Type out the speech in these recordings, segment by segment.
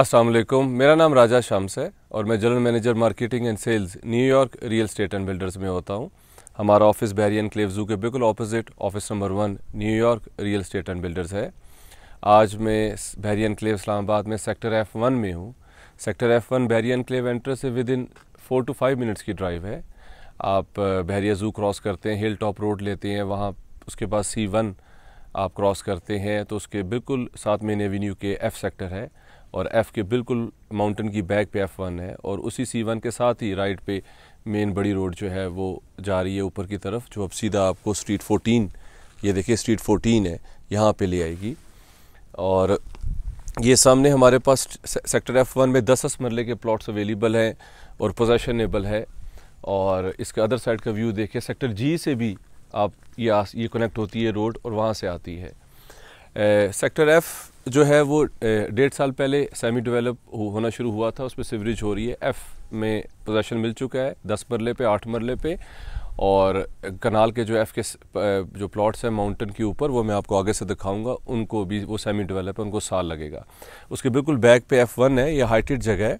असलम मेरा नाम राजा शम्स है और मैं general manager marketing and sales New York real estate and builders में होता हूँ हमारा ऑफिस बैरियन क्लेव जू के बिल्कुल opposite office number one New York real estate and builders है आज मैं बहरी क्लेव इस्लामाबाद में सेक्टर एफ़ वन में हूँ sector F one Bahria enclave enter से within four to five minutes की ड्राइव है आप बहरिया जू क्रॉस करते हैं हिल टॉप रोड लेते हैं वहाँ उसके बाद सी वन आप क्रॉस करते हैं तो उसके बिल्कुल साथ मेन एवेन्यू के एफ़ सेक्टर है और एफ़ के बिल्कुल माउंटेन की बैक पे एफ़ वन है और उसी सी वन के साथ ही राइट पे मेन बड़ी रोड जो है वो जा रही है ऊपर की तरफ जो अब सीधा आपको स्ट्रीट फोटीन ये देखिए स्ट्रीट फोटीन है यहाँ पे ले आएगी और ये सामने हमारे पास सेक्टर एफ़ वन में दस दस मरले के प्लॉट्स अवेलेबल हैं और पोजेशनेबल है और इसके अदर साइड का व्यू देखिए सेक्टर जी से भी आप ये ये कनेक्ट होती है रोड और वहाँ से आती है ए, सेक्टर एफ़ जो है वो डेढ़ साल पहले सेमी डेवलप हो, होना शुरू हुआ था उस पर सिवरेज हो रही है एफ़ में पोजेशन मिल चुका है दस मरले पे आठ मरले पे और कनाल के जो एफ़ के जो प्लॉट्स हैं माउंटेन के ऊपर वो मैं आपको आगे से दिखाऊंगा उनको भी वो सेमी डेवलप है उनको साल लगेगा उसके बिल्कुल बैक पे एफ़ वन है ये हाइटेड जगह है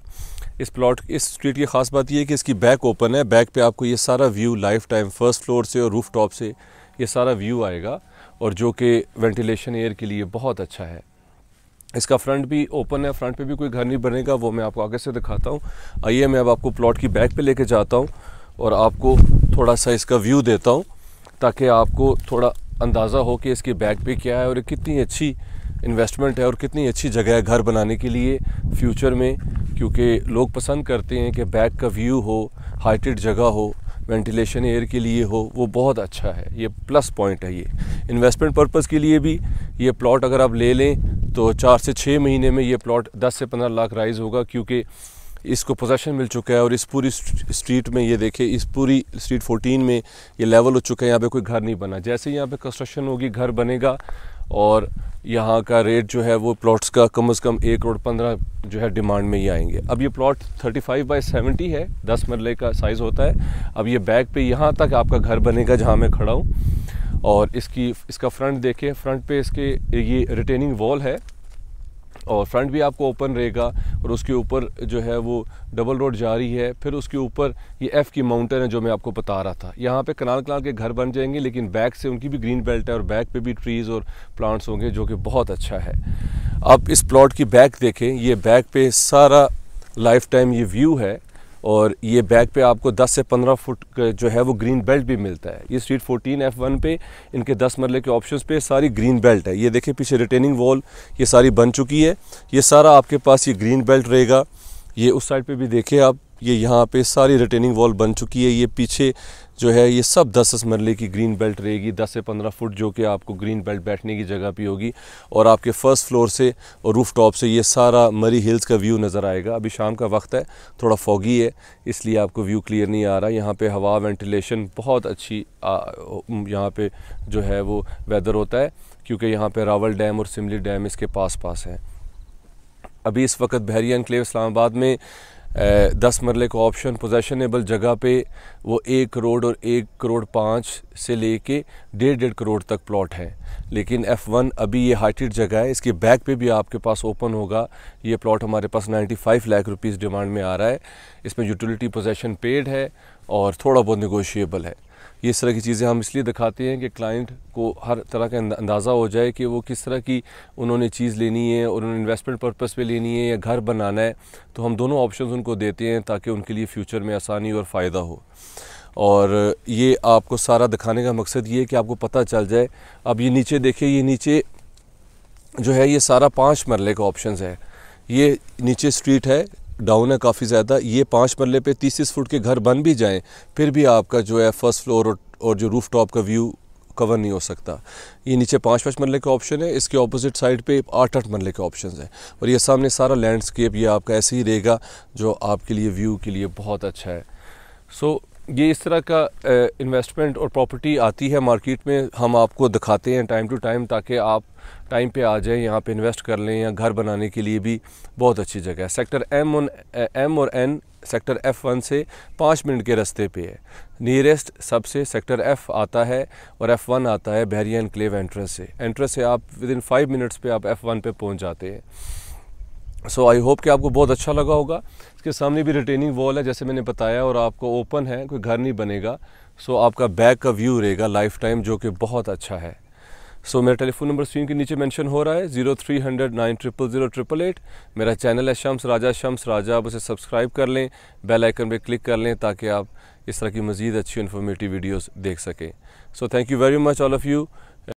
इस प्लॉट इस स्ट्रीट की ख़ास बात ये है कि इसकी बैक ओपन है बैक पे आपको ये सारा view life time first floor से और रूफ टॉप से ये सारा व्यू आएगा और जो कि वेंटिलेशन एयर के लिए बहुत अच्छा है इसका फ्रंट भी ओपन है फ्रंट पे भी कोई घर नहीं बनेगा वो मैं आपको आगे से दिखाता हूँ आइए मैं अब आपको प्लॉट की बैक पे लेके जाता हूँ और आपको थोड़ा सा इसका व्यू देता हूँ ताकि आपको थोड़ा अंदाज़ा हो कि इसकी बैक पे क्या है और कितनी अच्छी इन्वेस्टमेंट है और कितनी अच्छी जगह है घर बनाने के लिए फ्यूचर में क्योंकि लोग पसंद करते हैं कि बैक का व्यू हो हाइटेड जगह हो वेंटिलेशन एयर के लिए हो वो बहुत अच्छा है ये प्लस पॉइंट है ये इन्वेस्टमेंट पर्पज़ के लिए भी ये प्लॉट अगर आप ले लें तो चार से छः महीने में ये प्लॉट दस से पंद्रह लाख राइज होगा क्योंकि इसको पोजेशन मिल चुका है और इस पूरी स्ट्रीट में ये देखे इस पूरी स्ट्रीट 14 में ये लेवल हो चुका है यहाँ पे कोई घर नहीं बना जैसे यहाँ पे कंस्ट्रक्शन होगी घर बनेगा और यहाँ का रेट जो है वो प्लॉट्स का कम अज़ कम एक करोड़ पंद्रह जो है डिमांड में ही आएंगे अब ये प्लॉट 35 फाइव बाई सेवेंटी है दस मरले का साइज़ होता है अब ये बैक पे यहाँ तक आपका घर बनेगा जहाँ मैं खड़ा हूँ और इसकी इसका फ्रंट देखें फ्रंट पे इसके ये रिटेनिंग वॉल है और फ्रंट भी आपको ओपन रहेगा और उसके ऊपर जो है वो डबल रोड जा रही है फिर उसके ऊपर ये एफ़ की माउंटेन है जो मैं आपको बता रहा था यहाँ पे कनाल कनाल के घर बन जाएंगे लेकिन बैक से उनकी भी ग्रीन बेल्ट है और बैक पे भी ट्रीज़ और प्लांट्स होंगे जो कि बहुत अच्छा है आप इस प्लॉट की बैक देखें ये बैक पे सारा लाइफ टाइम ये व्यू है और ये बैग पे आपको 10 से 15 फुट जो है वो ग्रीन बेल्ट भी मिलता है ये स्ट्रीट 14 एफ वन पे इनके 10 मरले के ऑप्शंस पे सारी ग्रीन बेल्ट है ये देखिए पीछे रिटेनिंग वॉल ये सारी बन चुकी है ये सारा आपके पास ये ग्रीन बेल्ट रहेगा ये उस साइड पर भी देखिए आप ये यहाँ पे सारी रिटेनिंग वॉल बन चुकी है ये पीछे जो है ये सब दस दस मरले की ग्रीन बेल्ट रहेगी दस से पंद्रह फुट जो कि आपको ग्रीन बेल्ट बैठने की जगह पे होगी और आपके फर्स्ट फ्लोर से और रूफ़ टॉप से ये सारा मरी हिल्स का व्यू नज़र आएगा अभी शाम का वक्त है थोड़ा फॉगी है इसलिए आपको व्यू क्लियर नहीं आ रहा यहाँ पर हवा वेंटिलेशन बहुत अच्छी यहाँ पर जो है वो वेदर होता है क्योंकि यहाँ पर रावल डैम और सिमली डैम इसके पास पास है अभी इस वक्त बहरिया इनक्लेव इस्लामाबाद में दस मरले का ऑप्शन पोजेशनेबल जगह पे वो एक करोड़ और एक करोड़ पाँच से ले कर डेढ़ डेढ़ करोड़ तक प्लॉट हैं लेकिन एफ़ वन अभी ये हाइटेड जगह है इसके बैक पे भी आपके पास ओपन होगा ये प्लॉट हमारे पास 95 लाख रुपीस डिमांड में आ रहा है इसमें यूटिलिटी पोजेशन पेड है और थोड़ा बहुत निगोशिएबल है ये इस तरह की चीज़ें हम इसलिए दिखाते हैं कि क्लाइंट को हर तरह का अंदाज़ा हो जाए कि वो किस तरह की उन्होंने चीज़ लेनी है और उन्होंने इन्वेस्टमेंट पर्पस पे लेनी है या घर बनाना है तो हम दोनों ऑप्शंस उनको देते हैं ताकि उनके लिए फ्यूचर में आसानी और फ़ायदा हो और ये आपको सारा दिखाने का मकसद ये है कि आपको पता चल जाए अब ये नीचे देखिए ये नीचे जो है ये सारा पाँच मरले का ऑप्शन है ये नीचे स्ट्रीट है डाउन है काफ़ी ज़्यादा ये पाँच मरले पे तीस तीस फुट के घर बन भी जाएं फिर भी आपका जो है फर्स्ट फ्लोर और, और जो रूफ़ टॉप का व्यू कवर नहीं हो सकता ये नीचे पाँच पाँच मरले के ऑप्शन है इसके ऑपोजिट साइड पे आठ आठ मरले के ऑप्शन हैं और ये सामने सारा लैंडस्केप ये आपका ऐसे ही रहेगा जो आपके लिए व्यू के लिए बहुत अच्छा है सो so, ये इस तरह का इन्वेस्टमेंट और प्रॉपर्टी आती है मार्केट में हम आपको दिखाते हैं टाइम टू टाइम ताकि आप टाइम पे आ जाएं यहाँ पे इन्वेस्ट कर लें या घर बनाने के लिए भी बहुत अच्छी जगह है सेक्टर एम और एम और एन सेक्टर एफ़ वन से पाँच मिनट के रास्ते पे है नियरेस्ट सबसे सेक्टर एफ़ आता है और एफ़ वन आता है बहरिया एनक्लेव एंट्रेंस से एंट्रेंस से आप विद इन फाइव मिनट्स पर आप एफ़ वन पर पहुँच जाते हैं सो आई होप कि आपको बहुत अच्छा लगा होगा इसके सामने भी रिटेनिंग वॉल है जैसे मैंने बताया और आपको ओपन है कोई घर नहीं बनेगा सो so, आपका बैक का व्यू रहेगा लाइफ टाइम जो कि बहुत अच्छा है सो so, मेरा टेलीफोन नंबर स्क्रीन के नीचे मेंशन हो रहा है zero three hundred nine triple zero triple eight मेरा चैनल है शम्स राजा शम्स राजा आप उसे सब्सक्राइब कर लें बेल आइकन पे क्लिक कर लें ताकि आप इस तरह की मज़ीद अच्छी इन्फॉर्मेटिव वीडियोस देख सकें so thank you very much all of you